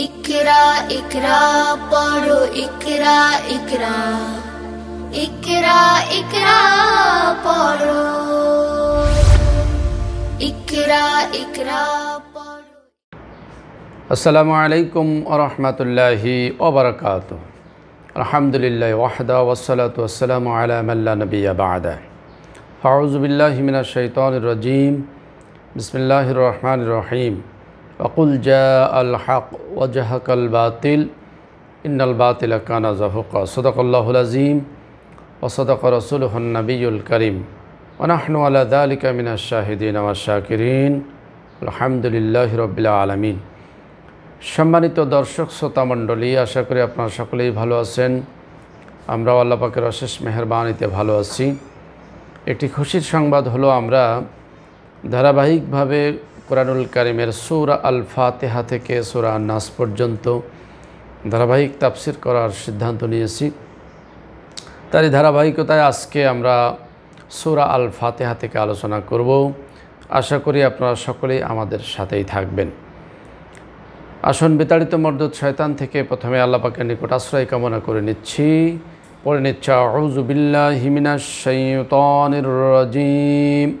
इकरा इकरा पढ़ो इकरा इकरा इकरा इकरा पढ़ो इकरा इकरा السلام عليكم ورحمة الله وبركاته الحمد لله وحده والصلاة والسلام على من لا نبي بعده أعوذ بالله من الشيطان الرجيم بسم الله الرحمن الرحيم অকুল জা আল হক ওয়াজাহাক আল বাতিল ইন্নাল বাতিল কানা জাহুকা সদকল্লাহুল আজিম ও সদক রসুল হন্নবীল করিম ওনাহনু আল্লাহ দালিকা মিনা শাহিদিন আমার শাকিরিন আলহামদুলিল্লাহ রবিল্লা আলমিন সম্মানিত দর্শক শ্রোতা মণ্ডলী আশা করি আপনারা সকলেই ভালো আছেন আমরাও আল্লাপাকের অশেষ মেহরবানিতে ভালো আছি একটি খুশির সংবাদ হলো আমরা ধারাবাহিকভাবে কোরআনুল কারিমের সুরা আল ফাতেহা থেকে সুরা নাস পর্যন্ত ধারাবাহিক তাফসির করার সিদ্ধান্ত নিয়েছি তারই ধারাবাহিকতায় আজকে আমরা সুরা আল ফাতেহা থেকে আলোচনা করব আশা করি আপনারা সকলেই আমাদের সাথেই থাকবেন আসন বিতাড়িত মর্দত শয়তান থেকে প্রথমে আল্লাপাকের নিকট আশ্রয় কামনা করে নিচ্ছি পরে নিচ্ছা রজিম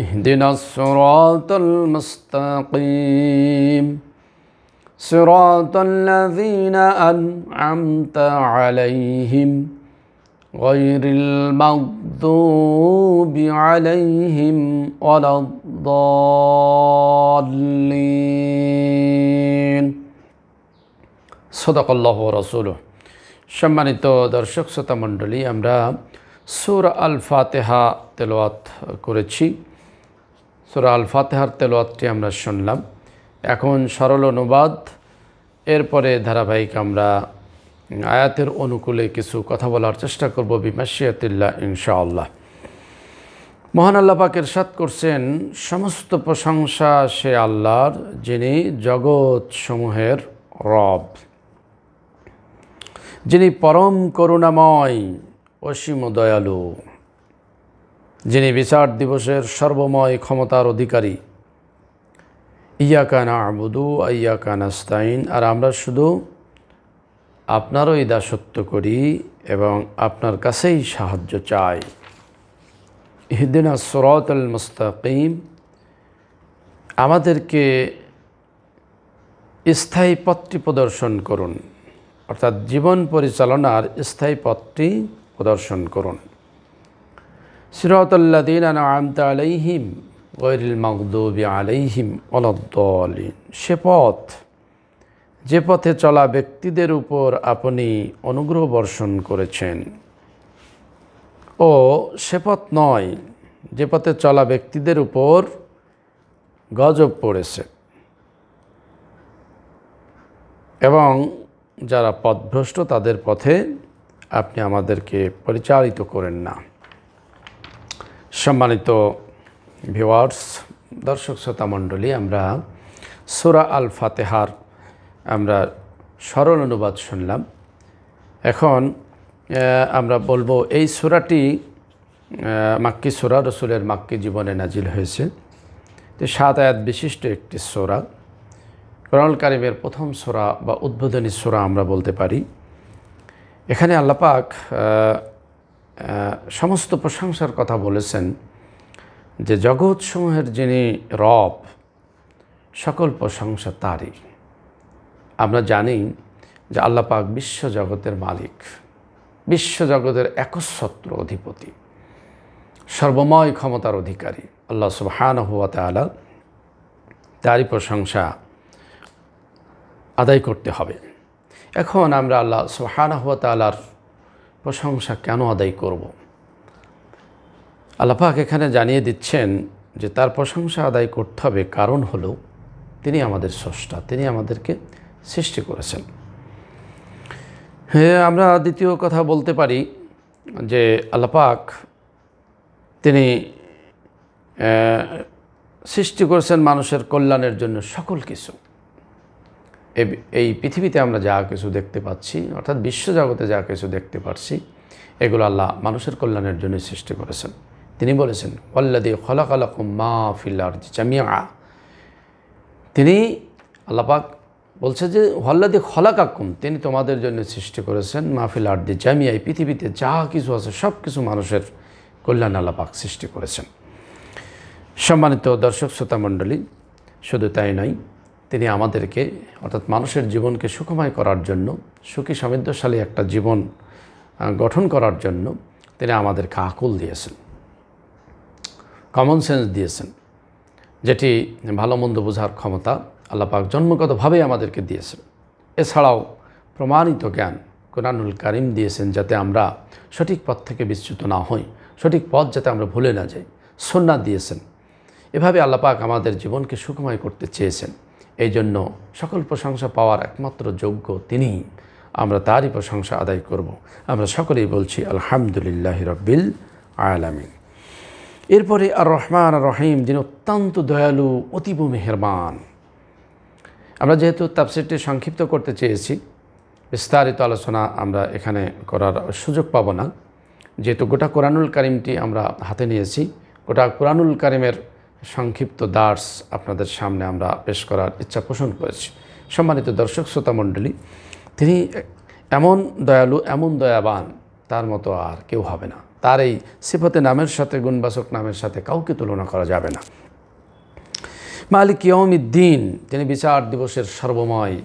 اهدنا الصراط المستقيم صراط الذين أنعمت عليهم غير المغضوب عليهم ولا الضالين صدق الله ورسوله সম্মানিত দর্শক শ্রোতা মণ্ডলী আমরা সুর আল ফাতেহা তেলোয়াত করেছি সুরা আল ফাতেহার তেলোয়াতটি আমরা শুনলাম এখন সরল অনুবাদ এরপরে ধারাবাহিক আমরা আয়াতের অনুকূলে কিছু কথা বলার চেষ্টা করব বিমাশিয়াতিল্লা ইনশাআল্লাহ মহান আল্লাহ পাকের সাত করছেন সমস্ত প্রশংসা সে আল্লাহর যিনি জগৎ সমূহের রব যিনি পরম করুণাময় অসীম দয়ালু যিনি বিচার দিবসের সর্বময় ক্ষমতার অধিকারী ইয়া কানা আবুদু আইয়া কানাস্তাইন আর আমরা শুধু আপনারই দাসত্ব করি এবং আপনার কাছেই সাহায্য চাই হিদিনা সরত আল মুস্তাকিম আমাদেরকে স্থায়ী পথটি প্রদর্শন করুন অর্থাৎ জীবন পরিচালনার স্থায়ী পথটি প্রদর্শন করুন সিরাতাল্লাদিন আলাইহিম আলাইহিম সে পথ যে পথে চলা ব্যক্তিদের উপর আপনি অনুগ্রহ বর্ষণ করেছেন ও সে পথ নয় যে পথে চলা ব্যক্তিদের উপর গজব পড়েছে এবং যারা পথভ্রষ্ট তাদের পথে আপনি আমাদেরকে পরিচালিত করেন না সম্মানিত ভিওয়ার্স দর্শক শ্রোতা মণ্ডলী আমরা সোরা আল ফাতেহার আমরা সরল অনুবাদ শুনলাম এখন আমরা বলবো এই সুরাটি মাক্কি সুরা রসুলের মাক্কি জীবনে নাজিল হয়েছে তো সাত আয়াত বিশিষ্ট একটি সোরা কোরআল কারিমের প্রথম সোরা বা উদ্বোধনী সোরা আমরা বলতে পারি এখানে আল্লাপাক সমস্ত প্রশংসার কথা বলেছেন যে জগৎসমূহের যিনি রব সকল প্রশংসা তারই আমরা জানি যে আল্লাপাক বিশ্বজগতের মালিক বিশ্বজগতের একশত্র অধিপতি সর্বময় ক্ষমতার অধিকারী আল্লাহ সুহান হুয়া তালা তারই প্রশংসা আদায় করতে হবে এখন আমরা আল্লাহ সুহান হুয়া তালার প্রশংসা কেন আদায় করব। আল্লাপাক এখানে জানিয়ে দিচ্ছেন যে তার প্রশংসা আদায় করতে হবে কারণ হলো তিনি আমাদের স্রষ্টা তিনি আমাদেরকে সৃষ্টি করেছেন হ্যাঁ আমরা দ্বিতীয় কথা বলতে পারি যে আল্লাপাক তিনি সৃষ্টি করেছেন মানুষের কল্যাণের জন্য সকল কিছু এই পৃথিবীতে আমরা যা কিছু দেখতে পাচ্ছি অর্থাৎ বিশ্বজগতে যা কিছু দেখতে পাচ্ছি এগুলো আল্লাহ মানুষের কল্যাণের জন্য সৃষ্টি করেছেন তিনি বলেছেন ওল্লাদি খলাক আলাকুম মা ফিল্লার জামিয়া তিনি আল্লাপাক বলছে যে হল্লাদি খলাকাকুম তিনি তোমাদের জন্য সৃষ্টি করেছেন মাহফিল আর্দি জামিয়া এই পৃথিবীতে যা কিছু আছে সব কিছু মানুষের কল্যাণ আল্লাপাক সৃষ্টি করেছেন সম্মানিত দর্শক শ্রোতামণ্ডলী শুধু তাই নয় তিনি আমাদেরকে অর্থাৎ মানুষের জীবনকে সুখময় করার জন্য সুখী সমৃদ্ধশালী একটা জীবন গঠন করার জন্য তিনি আমাদেরকে আকুল দিয়েছেন কমন সেন্স দিয়েছেন যেটি ভালো মন্দ বোঝার ক্ষমতা আল্লাপাক জন্মগতভাবে আমাদেরকে দিয়েছেন এছাড়াও প্রমাণিত জ্ঞান কোরআনুল কারিম দিয়েছেন যাতে আমরা সঠিক পথ থেকে বিচ্যুত না হই সঠিক পথ যাতে আমরা ভুলে না যাই সন্না দিয়েছেন এভাবে আল্লাপাক আমাদের জীবনকে সুখময় করতে চেয়েছেন এই জন্য সকল প্রশংসা পাওয়ার একমাত্র যোগ্য তিনি আমরা তারই প্রশংসা আদায় করব। আমরা সকলেই বলছি আলহামদুলিল্লাহ রব্বিল আয়ালামিন এরপরে আর রহমান রহিম যিনি অত্যন্ত দয়ালু অতীব মেহেরবান আমরা যেহেতু তাপসিরটি সংক্ষিপ্ত করতে চেয়েছি বিস্তারিত আলোচনা আমরা এখানে করার সুযোগ পাব না যেহেতু গোটা কোরআনুল কারিমটি আমরা হাতে নিয়েছি গোটা কোরআনুল কারিমের সংক্ষিপ্ত দার্স আপনাদের সামনে আমরা পেশ করার ইচ্ছা পোষণ করেছি সম্মানিত দর্শক শ্রোতামণ্ডলী তিনি এমন দয়ালু এমন দয়াবান তার মতো আর কেউ হবে না তার এই সিফতে নামের সাথে গুণবাসক নামের সাথে কাউকে তুলনা করা যাবে না মালিক ইয়মিদ্দিন তিনি বিচার দিবসের সর্বময়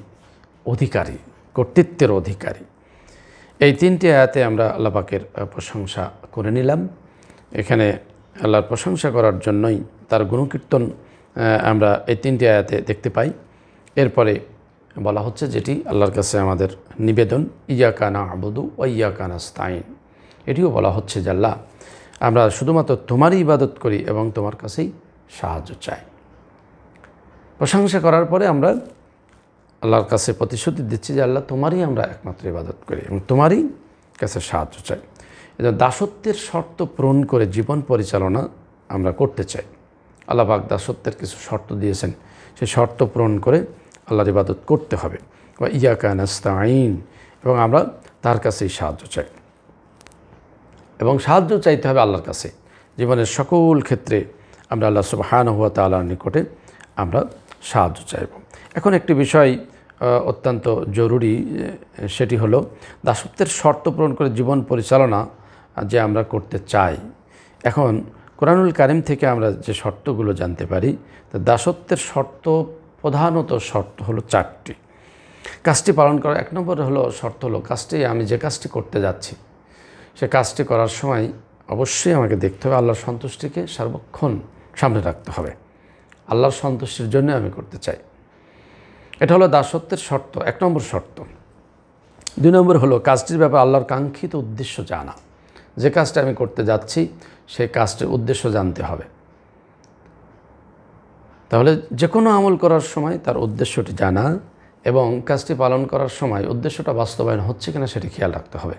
অধিকারী কর্তৃত্বের অধিকারী এই তিনটি আয়াতে আমরা আল্লাপাকের প্রশংসা করে নিলাম এখানে আল্লাহর প্রশংসা করার জন্যই তার গুণকীর্তন আমরা এই তিনটি আয়াতে দেখতে পাই এরপরে বলা হচ্ছে যেটি আল্লাহর কাছে আমাদের নিবেদন ইয়াকানা আবুদু ও ইয়াকানা স্তাইন এটিও বলা হচ্ছে যে আল্লাহ আমরা শুধুমাত্র তোমারই ইবাদত করি এবং তোমার কাছেই সাহায্য চাই প্রশংসা করার পরে আমরা আল্লাহর কাছে প্রতিশ্রুতি দিচ্ছি যে আল্লাহ তোমারই আমরা একমাত্র ইবাদত করি এবং তোমারই কাছে সাহায্য চাই দাসত্বের শর্ত পূরণ করে জীবন পরিচালনা আমরা করতে চাই আল্লাহ বাগদা সত্যের কিছু শর্ত দিয়েছেন সে শর্ত পূরণ করে আল্লাহর ইবাদত করতে হবে বা ইয়াকা আইন এবং আমরা তার কাছেই সাহায্য চাই এবং সাহায্য চাইতে হবে আল্লাহর কাছে জীবনের সকল ক্ষেত্রে আমরা আল্লাহ সুবাহান হুয়া তাল্লাহর নিকটে আমরা সাহায্য চাইব এখন একটি বিষয় অত্যন্ত জরুরি সেটি হলো দাসত্বের শর্ত পূরণ করে জীবন পরিচালনা যে আমরা করতে চাই এখন কোরআনুল কারিম থেকে আমরা যে শর্তগুলো জানতে পারি তা দাসত্বের শর্ত প্রধানত শর্ত হলো চারটি কাজটি পালন করা এক নম্বর হলো শর্ত হলো কাজটি আমি যে কাজটি করতে যাচ্ছি সে কাজটি করার সময় অবশ্যই আমাকে দেখতে হবে আল্লাহর সন্তুষ্টিকে সার্বক্ষণ সামনে রাখতে হবে আল্লাহর সন্তুষ্টির জন্য আমি করতে চাই এটা হলো দাসত্বের শর্ত এক নম্বর শর্ত দুই নম্বর হলো কাজটির ব্যাপারে আল্লাহর কাঙ্ক্ষিত উদ্দেশ্য জানা যে কাজটা আমি করতে যাচ্ছি সেই কাজটির উদ্দেশ্য জানতে হবে তাহলে যে কোনো আমল করার সময় তার উদ্দেশ্যটি জানা এবং কাজটি পালন করার সময় উদ্দেশ্যটা বাস্তবায়ন হচ্ছে কিনা সেটি খেয়াল রাখতে হবে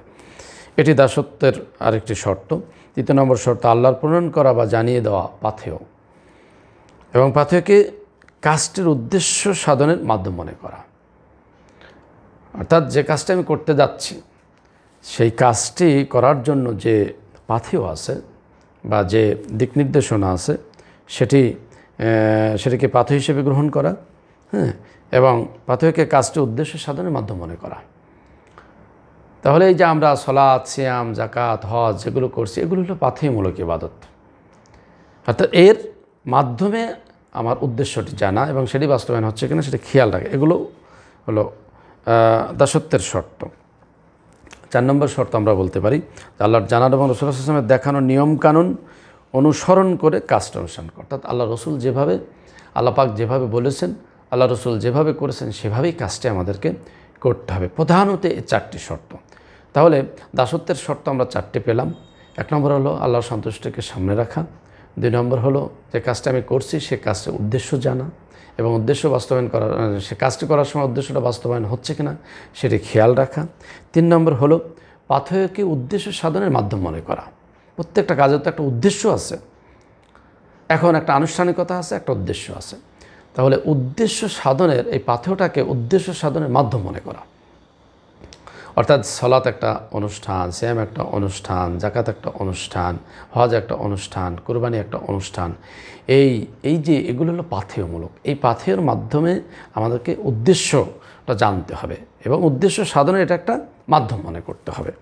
এটি দাসত্বের আরেকটি শর্ত তৃতীয় নম্বর শর্ত আল্লাহর পূরণ করা বা জানিয়ে দেওয়া পাথেয় এবং পাথেয়কে কাজটির উদ্দেশ্য সাধনের মাধ্যম মনে করা অর্থাৎ যে কাজটা আমি করতে যাচ্ছি সেই কাজটি করার জন্য যে পাথিও আছে বা যে দিক নির্দেশনা আছে সেটি সেটিকে পাথ হিসেবে গ্রহণ করা হ্যাঁ এবং পাথকে কাজটি উদ্দেশ্য সাধনের মাধ্যম মনে করা তাহলে এই যে আমরা সলাৎ সিয়াম জাকাত হজ যেগুলো করছি এগুলো হলো পাথেমূলক ইবাদত অর্থাৎ এর মাধ্যমে আমার উদ্দেশ্যটি জানা এবং সেটি বাস্তবায়ন হচ্ছে কিনা সেটা খেয়াল রাখে এগুলো হলো দাসত্বের শর্ত চার নম্বর শর্ত আমরা বলতে পারি আল্লাহর জানার এবং রসুল আসলামের দেখানো নিয়মকানুন অনুসরণ করে কাজটা অনুষ্ঠান অর্থাৎ আল্লাহ রসুল যেভাবে আল্লাপাক যেভাবে বলেছেন আল্লাহ রসুল যেভাবে করেছেন সেভাবেই কাজটি আমাদেরকে করতে হবে প্রধানত এই চারটি শর্ত তাহলে দাসত্বের শর্ত আমরা চারটি পেলাম এক নম্বর হলো আল্লাহর সন্তুষ্টিকে সামনে রাখা দুই নম্বর হলো যে কাজটা আমি করছি সে কাজটা উদ্দেশ্য জানা এবং উদ্দেশ্য বাস্তবায়ন করার সে কাজটি করার সময় উদ্দেশ্যটা বাস্তবায়ন হচ্ছে কি না সেটি খেয়াল রাখা তিন নম্বর হলো পাথরকে উদ্দেশ্য সাধনের মাধ্যম মনে করা প্রত্যেকটা কাজের তো একটা উদ্দেশ্য আছে এখন একটা আনুষ্ঠানিকতা আছে একটা উদ্দেশ্য আছে তাহলে উদ্দেশ্য সাধনের এই পাথরটাকে উদ্দেশ্য সাধনের মাধ্যম মনে করা অর্থাৎ সলাত একটা অনুষ্ঠান শ্যাম একটা অনুষ্ঠান জাকাত একটা অনুষ্ঠান হজ একটা অনুষ্ঠান কোরবানি একটা অনুষ্ঠান এই এই যে এগুলো হলো পাথেয়মূলক এই পাথেয়ের মাধ্যমে আমাদেরকে উদ্দেশ্যটা জানতে হবে এবং উদ্দেশ্য সাধনে এটা একটা মাধ্যম মনে করতে হবে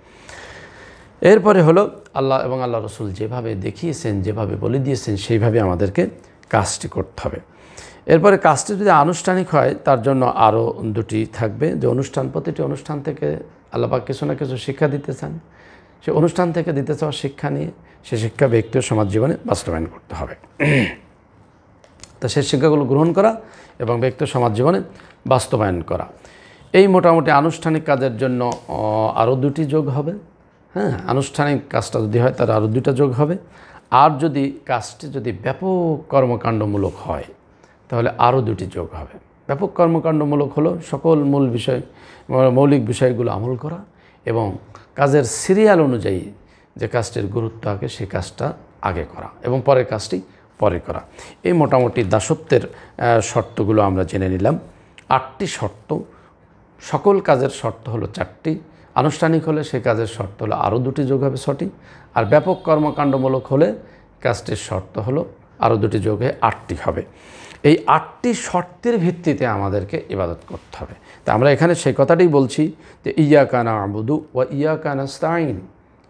এরপরে হলো আল্লাহ এবং আল্লাহ রসুল যেভাবে দেখিয়েছেন যেভাবে বলে দিয়েছেন সেইভাবে আমাদেরকে কাজটি করতে হবে এরপরে কাজটি যদি আনুষ্ঠানিক হয় তার জন্য আরও দুটি থাকবে যে অনুষ্ঠান প্রতিটি অনুষ্ঠান থেকে আল্লাপাক কিছু না কিছু শিক্ষা দিতে চান সে অনুষ্ঠান থেকে দিতে চাওয়া শিক্ষা নিয়ে সে শিক্ষা ব্যক্তি সমাজ জীবনে বাস্তবায়ন করতে হবে তা সে শিক্ষাগুলো গ্রহণ করা এবং ব্যক্তি সমাজ জীবনে বাস্তবায়ন করা এই মোটামুটি আনুষ্ঠানিক কাজের জন্য আরও দুটি যোগ হবে হ্যাঁ আনুষ্ঠানিক কাজটা যদি হয় তার আরও দুটা যোগ হবে আর যদি কাজটি যদি ব্যাপক কর্মকাণ্ডমূলক হয় তাহলে আরও দুটি যোগ হবে ব্যাপক কর্মকাণ্ডমূলক হলো সকল মূল বিষয় মৌলিক বিষয়গুলো আমল করা এবং কাজের সিরিয়াল অনুযায়ী যে কাজটির গুরুত্ব আগে সেই কাজটা আগে করা এবং পরের কাজটি পরে করা এই মোটামুটি দাসত্বের শর্তগুলো আমরা জেনে নিলাম আটটি শর্ত সকল কাজের শর্ত হলো চারটি আনুষ্ঠানিক হলে সেই কাজের শর্ত হলো আরও দুটি যোগ হবে ছটি আর ব্যাপক কর্মকাণ্ডমূলক হলে কাজটির শর্ত হলো আরও দুটি যোগে আটটি হবে এই আটটি শর্তের ভিত্তিতে আমাদেরকে ইবাদত করতে হবে তা আমরা এখানে সেই কথাটাই বলছি যে ইয়া কানা আবুদু ও ইয়া কানা স্তাইন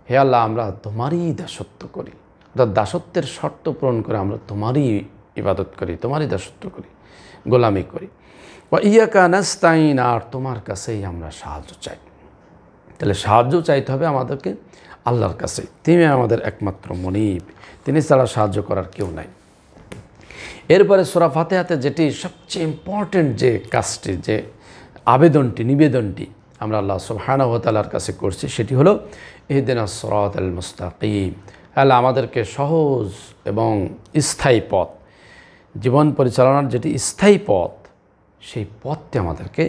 হে আল্লাহ আমরা তোমারই দাসত্ব করি অর্থাৎ দাসত্বের শর্ত পূরণ করে আমরা তোমারই ইবাদত করি তোমারই দাসত্ব করি গোলামি করি বা ইয়া কানাস্তাইন আর তোমার কাছেই আমরা সাহায্য চাই তাহলে সাহায্য চাইতে হবে আমাদেরকে আল্লাহর কাছে তিনি আমাদের একমাত্র মনিব তিনি ছাড়া সাহায্য করার কেউ নাই এরপরে সুরা ফাতেহাতে যেটি সবচেয়ে ইম্পর্টেন্ট যে কাজটি যে আবেদনটি নিবেদনটি আমরা আল্লাহ সুবহানাহতালার কাছে করছি সেটি হলো এহদিন সরাত আল মুস্তাকিম আল্লাহ আমাদেরকে সহজ এবং স্থায়ী পথ জীবন পরিচালনার যেটি স্থায়ী পথ সেই পথটি আমাদেরকে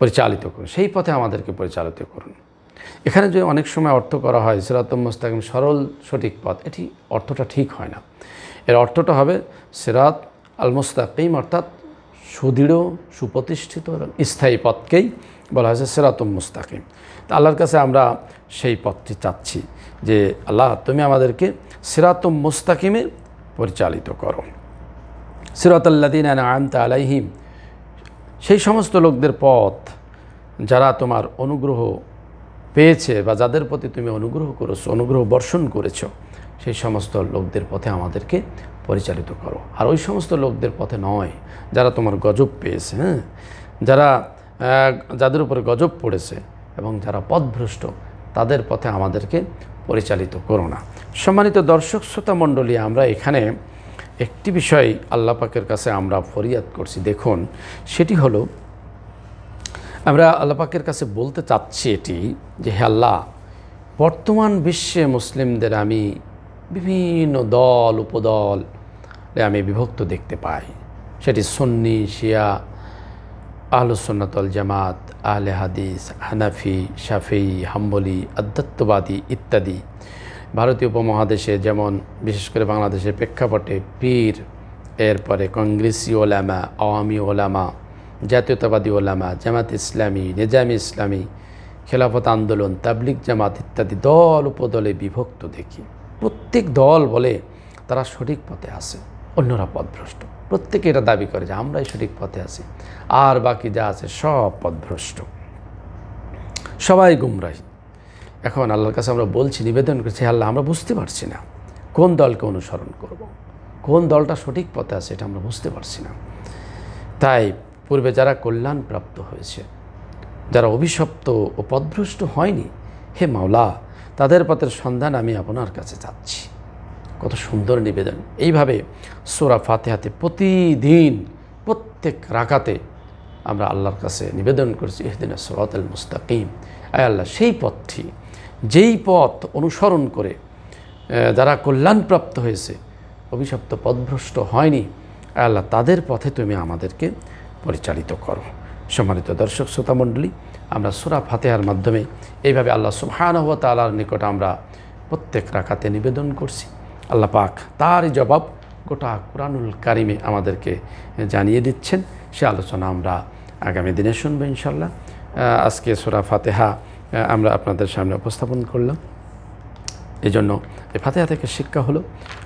পরিচালিত করুন সেই পথে আমাদেরকে পরিচালিত করুন এখানে যে অনেক সময় অর্থ করা হয় সিরাতম মুস্তাকিম সরল সঠিক পথ এটি অর্থটা ঠিক হয় না এর অর্থটা হবে সেরাত আল মুস্তাকিম অর্থাৎ সুদৃঢ় সুপ্রতিষ্ঠিত এবং স্থায়ী পথকেই বলা হয়েছে সেরাতুম মুস্তাকিম তা আল্লাহর কাছে আমরা সেই পথটি চাচ্ছি যে আল্লাহ তুমি আমাদেরকে সিরাতুম মুস্তাকিমে পরিচালিত করো সিরাত সিরাতাল্লাদিন আনতা আলাইহিম সেই সমস্ত লোকদের পথ যারা তোমার অনুগ্রহ পেয়েছে বা যাদের প্রতি তুমি অনুগ্রহ করেছো অনুগ্রহ বর্ষণ করেছো সেই সমস্ত লোকদের পথে আমাদেরকে পরিচালিত করো আর ওই সমস্ত লোকদের পথে নয় যারা তোমার গজব পেয়েছে হ্যাঁ যারা যাদের উপরে গজব পড়েছে এবং যারা পথভ্রষ্ট তাদের পথে আমাদেরকে পরিচালিত করো না সম্মানিত দর্শক শ্রোতা মণ্ডলী আমরা এখানে একটি বিষয় আল্লাপাকের কাছে আমরা ফরিয়াদ করছি দেখুন সেটি হলো আমরা আল্লাপাকের কাছে বলতে চাচ্ছি এটি যে হে আল্লাহ বর্তমান বিশ্বে মুসলিমদের আমি বিভিন্ন দল উপদল আমি বিভক্ত দেখতে পাই সেটি সুন্নি শিয়া আহলুসন্নাতল জামাত আহলে হাদিস হানাফি শাফি হাম্বলি আধ্যাত্মবাদী ইত্যাদি ভারতীয় উপমহাদেশে যেমন বিশেষ করে বাংলাদেশের প্রেক্ষাপটে পীর এরপরে কংগ্রেসি ওলামা আওয়ামী ওলামা জাতীয়তাবাদী ওলামা জামাত ইসলামী নিজামী ইসলামী খেলাফত আন্দোলন তাবলিক জামাত ইত্যাদি দল উপদলে বিভক্ত দেখি প্রত্যেক দল বলে তারা সঠিক পথে আছে অন্যরা পথভ্রষ্ট প্রত্যেকে এটা দাবি করে যে আমরাই সঠিক পথে আছি আর বাকি যা আছে সব পথভ্রষ্ট সবাই গুমরাহি এখন আল্লাহর কাছে আমরা বলছি নিবেদন করছি আল্লাহ আমরা বুঝতে পারছি না কোন দলকে অনুসরণ করব। কোন দলটা সঠিক পথে আছে এটা আমরা বুঝতে পারছি না তাই পূর্বে যারা কল্যাণ প্রাপ্ত হয়েছে যারা অভিশপ্ত ও পদভ্রষ্ট হয়নি হে মাওলা তাদের পথের সন্ধান আমি আপনার কাছে চাচ্ছি কত সুন্দর নিবেদন এইভাবে সোরা ফাতেহাতে প্রতিদিন প্রত্যেক রাখাতে আমরা আল্লাহর কাছে নিবেদন করছি এহদিনা আল মুস্তাকিম আয় আল্লাহ সেই পথটি যেই পথ অনুসরণ করে যারা কল্যাণপ্রাপ্ত হয়েছে অভিশপ্ত পথভ্রষ্ট হয়নি আল্লাহ তাদের পথে তুমি আমাদেরকে পরিচালিত করো সম্মানিত দর্শক শ্রোতামণ্ডলী আমরা সুরা ফাতেহার মাধ্যমে এইভাবে আল্লাহ সুবহানহ তালার নিকট আমরা প্রত্যেক রাখাতে নিবেদন করছি আল্লাহ পাক তারই জবাব গোটা কোরআনুল কারিমে আমাদেরকে জানিয়ে দিচ্ছেন সে আলোচনা আমরা আগামী দিনে শুনবো ইনশাল্লাহ আজকে সুরা ফাতেহা আমরা আপনাদের সামনে উপস্থাপন করলাম এই জন্য এই ফাতেহা থেকে শিক্ষা হলো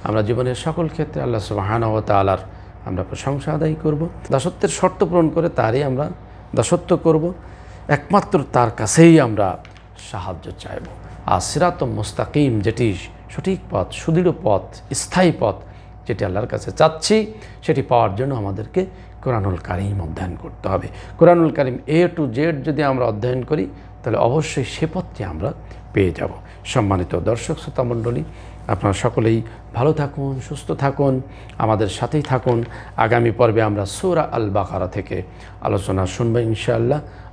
আমরা জীবনের সকল ক্ষেত্রে আল্লাহ সুবাহানহ তালার আমরা প্রশংসা আদায় করব দাসত্বের শর্ত পূরণ করে তারই আমরা দাসত্ব করব একমাত্র তার কাছেই আমরা সাহায্য চাইব আর সিরাত মুস্তাকিম যেটি সঠিক পথ সুদৃঢ় পথ স্থায়ী পথ যেটি আল্লাহর কাছে চাচ্ছি সেটি পাওয়ার জন্য আমাদেরকে কোরআনুল কারিম অধ্যয়ন করতে হবে কোরআনুল কারিম এ টু জেড যদি আমরা অধ্যয়ন করি তাহলে অবশ্যই সে পথটি আমরা পেয়ে যাব সম্মানিত দর্শক শ্রোতা মণ্ডলী আপনারা সকলেই ভালো থাকুন সুস্থ থাকুন আমাদের সাথেই থাকুন আগামী পর্বে আমরা সুরা আল বাকারা থেকে আলোচনা শুনবো ইনশাআল্লাহ